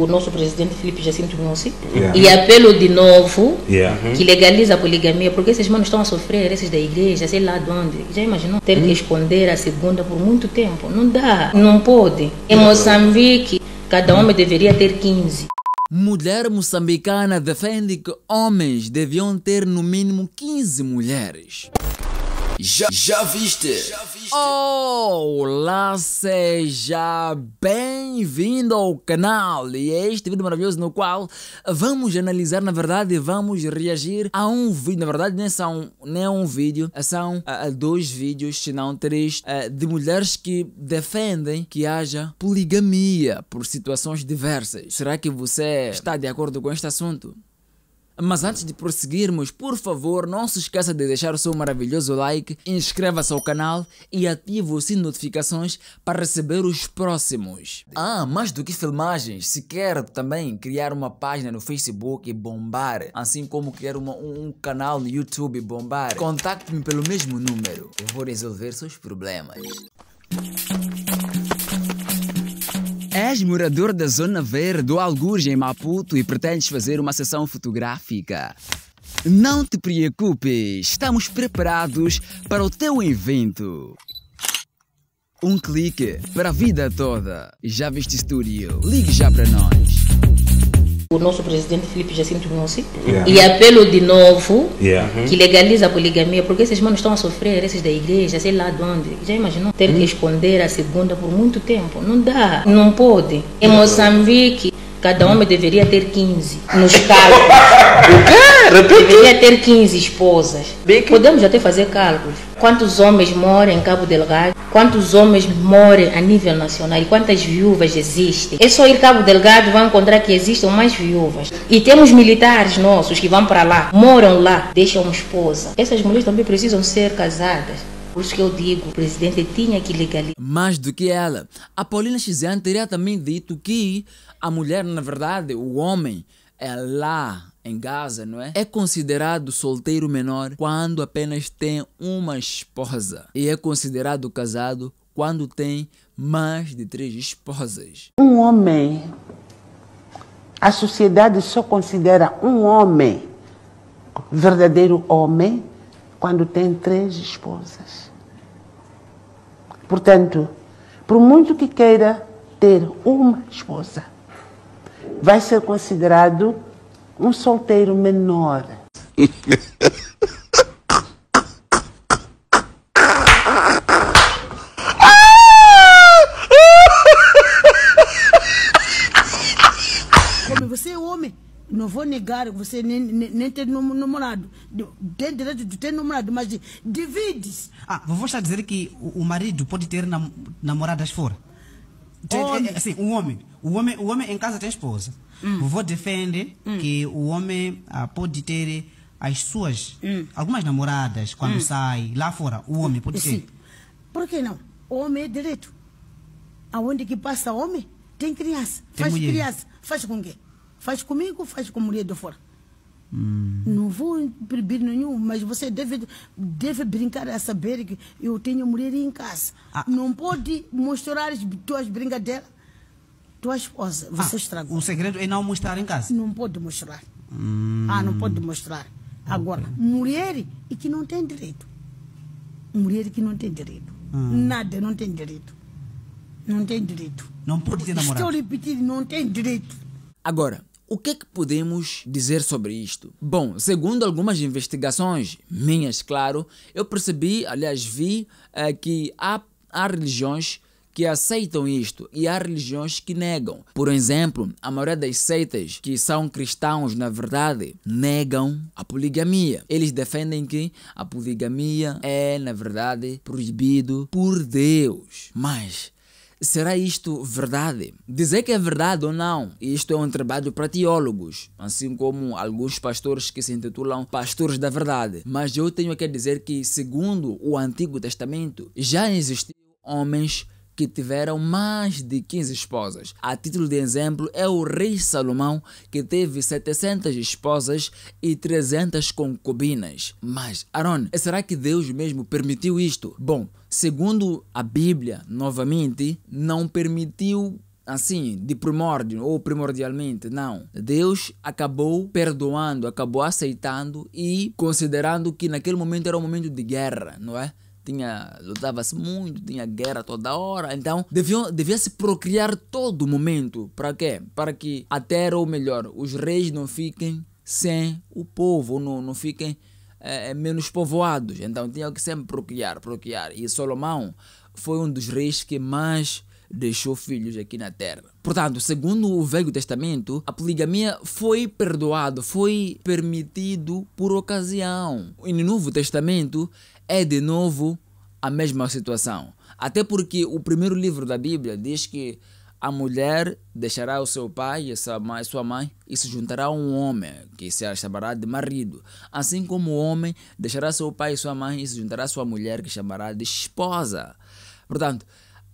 o nosso presidente Felipe Jacinto Mussi yeah. e apelo de novo yeah. Uhum. que legalize a poligamia, porque esses manos estão a sofrer, esses da igreja, sei lá de onde. Já imaginou ter que uhum. esconder a segunda por muito tempo? Não dá, não pode. Em Moçambique, cada uhum. homem deveria ter 15. Mulher moçambicana defende que homens deviam ter no mínimo 15 mulheres. Já, já viste? Olá, seja bem-vindo ao canal e a é este vídeo maravilhoso no qual vamos analisar, na verdade, vamos reagir a um vídeo, na verdade, nem, são, nem é um vídeo, são uh, dois vídeos, se não três, uh, de mulheres que defendem que haja poligamia por situações diversas. Será que você está de acordo com este assunto? Mas antes de prosseguirmos, por favor, não se esqueça de deixar o seu maravilhoso like, inscreva-se ao canal e ative o sino de notificações para receber os próximos. Ah, mais do que filmagens, se quer também criar uma página no Facebook e bombar, assim como criar uma, um, um, canal no YouTube e bombar, contacte-me pelo mesmo número. Eu vou resolver seus problemas. És morador da Zona Verde do Algures em Maputo e pretendes fazer uma sessão fotográfica? Não te preocupes, estamos preparados para o teu evento. Um clique para a vida toda. Já viste Studio? Ligue já para nós o nosso presidente Felipe Jacinto Nossi yeah. e apelo de novo yeah. Uhum. que legaliza a poligamia, porque esses manos estão a sofrer, esses da igreja, sei lá de onde. Já imaginou ter que uhum. esconder a segunda por muito tempo? Não dá, não pode. Em Moçambique, cada homem deveria ter 15 nos cargos. O quê? É, repito. Deveria ter 15 esposas. Podemos até fazer cálculos. Quantos homens moram em Cabo Delgado? Quantos homens moram a nível nacional? E quantas viúvas existem? É só ir Cabo Delgado vão encontrar que existem mais viúvas. E temos militares nossos que vão para lá, moram lá, deixam uma esposa. Essas mulheres também precisam ser casadas. Por isso que eu digo, o presidente tinha que legalizar. Mais do que ela, a Paulina Xizian teria também dito que a mulher, na verdade, o homem, é lá em Gaza, não é? É considerado solteiro menor quando apenas tem uma esposa e é considerado casado quando tem mais de três esposas. Um homem. A sociedade só considera um homem verdadeiro homem quando tem três esposas. Portanto, por muito que queira ter uma esposa, vai ser considerado um solteiro menor. como você é homem. Não vou negar que você nem, nem, nem tem namorado. Tem direito de ter namorado, mas divide-se. Ah, vovó está dizendo que o, o marido pode ter nam namoradas fora? Homem. assim o homem. O homem, o homem em casa tem esposa. Hum. Vovô defende hum. que o homem ah, pode ter eh, as suas, hum. algumas namoradas quando hum. sai lá fora. O homem pode ter. Sim. Por que não? O homem é direito. Aonde que passa o homem, tem criança. Tem faz mulher. criança. Faz com quem? Faz comigo, faz com mulher de fora. Hum. Não vou proibir nenhum, mas você deve, deve brincar a saber que eu tenho mulher em casa. Ah. Não pode mostrar as tuas brincadeiras, tua esposa. Ah, você ah, estragou. O segredo é não mostrar em casa? Não pode mostrar. Hum. Ah, não pode mostrar. Agora, mulher e que não tem direito. Mulher que não tem direito. Hum. Nada, não tem direito. Não tem direito. Não pode ter namorado. Estou repetindo, não tem direito. Agora, o que é que podemos dizer sobre isto? Bom, segundo algumas investigações, minhas claro, eu percebi, aliás vi, é, que há, há religiões que aceitam isto e há religiões que negam. Por exemplo, a maioria das seitas que são cristãos, na verdade, negam a poligamia. Eles defendem que a poligamia é, na verdade, proibido por Deus. Mas Será isto verdade? Dizer que é verdade ou não, isto é um trabalho para teólogos, assim como alguns pastores que se intitulam pastores da verdade. Mas eu tenho que dizer que, segundo o Antigo Testamento, já existiam homens que tiveram mais de 15 esposas. A título de exemplo, é o rei Salomão, que teve 700 esposas e 300 concubinas. Mas, Aaron, é será que Deus mesmo permitiu isto? Bom, segundo a Bíblia, novamente, não permitiu assim, de primórdio ou primordialmente, não. Deus acabou perdoando, acabou aceitando e considerando que naquele momento era um momento de guerra, não é? tinha lutava-se muito, tinha guerra toda hora, então devia devia se procriar todo momento. Para quê? Para que a terra, ou melhor, os reis não fiquem sem o povo, não, não fiquem é, é menos povoados. Então tinha que sempre procriar, procriar. E Salomão foi um dos reis que mais deixou filhos aqui na terra. Portanto, segundo o Velho Testamento, a poligamia foi perdoado, foi permitido por ocasião. E no Novo Testamento é de novo a mesma situação. Até porque o primeiro livro da Bíblia diz que a mulher deixará o seu pai e sua mãe e se juntará a um homem, que se chamará de marido. Assim como o homem deixará seu pai e sua mãe e se juntará a sua mulher, que chamará de esposa. Portanto,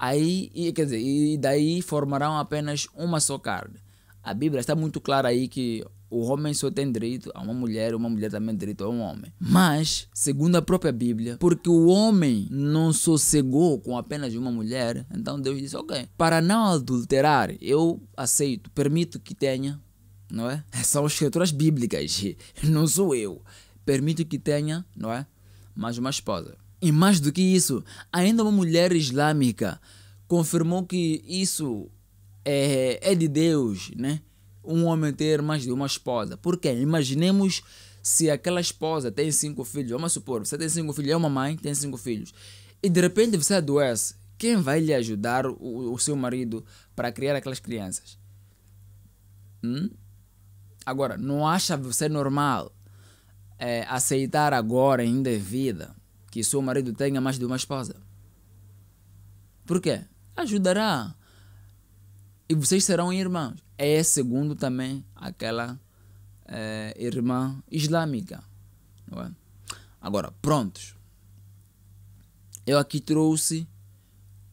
Aí, e, quer dizer, e daí formarão apenas uma só carne. A Bíblia está muito clara aí que o homem só tem direito a uma mulher, uma mulher também tem direito a um homem. Mas, segundo a própria Bíblia, porque o homem não sossegou com apenas uma mulher, então Deus disse: ok, para não adulterar, eu aceito, permito que tenha, não é? São escrituras bíblicas, não sou eu. Permito que tenha, não é? Mais uma esposa. E mais do que isso, ainda uma mulher islâmica confirmou que isso é, é de Deus, né? Um homem ter mais de uma esposa. Porque imaginemos se aquela esposa tem cinco filhos, vamos supor, você tem cinco filhos, é uma mãe, tem cinco filhos, e de repente você adoece, quem vai lhe ajudar o, o seu marido para criar aquelas crianças? Hum? Agora, não acha você normal é, aceitar agora, ainda em vida, que seu marido tenha mais de uma esposa. Por quê? Ajudará. E vocês serão irmãos. É segundo também aquela é, irmã islâmica. Não é? Agora, prontos. Eu aqui trouxe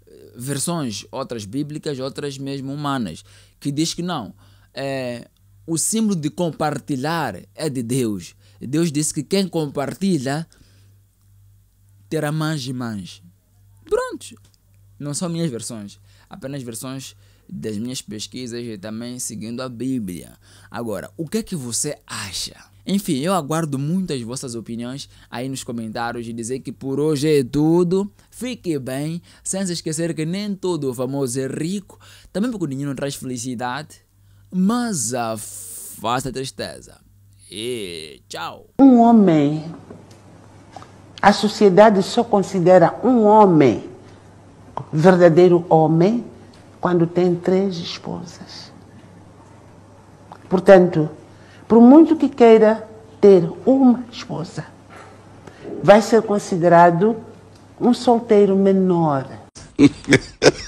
eh, versões, outras bíblicas, outras mesmo humanas, que diz que não. É, o símbolo de compartilhar é de Deus. Deus disse que quem compartilha terá mais e mais. Pronto. Não são minhas versões. Apenas versões das minhas pesquisas e também seguindo a Bíblia. Agora, o que é que você acha? Enfim, eu aguardo muitas vossas opiniões aí nos comentários e dizer que por hoje é tudo. Fique bem, sem se esquecer que nem todo famoso é rico, também porque o dinheiro não traz felicidade, mas afasta a tristeza. E tchau! Um homem a sociedade só considera um homem verdadeiro homem quando tem três esposas. Portanto, por muito que queira ter uma esposa, vai ser considerado um solteiro menor.